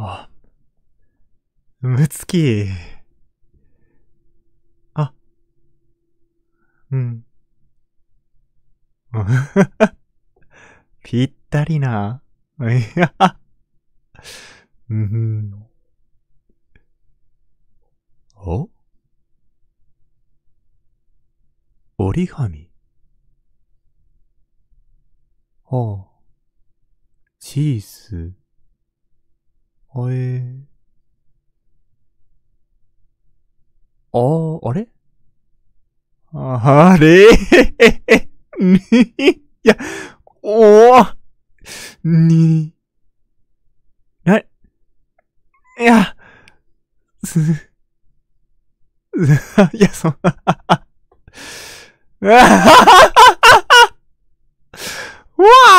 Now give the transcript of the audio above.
あ、むつき。あ、うん。ぴったりな。いや、うん。お折り紙。ほう。チーズ。あえー。あー、あれあれ いや、おぉに、な、いや、す、いや、そんな、わあ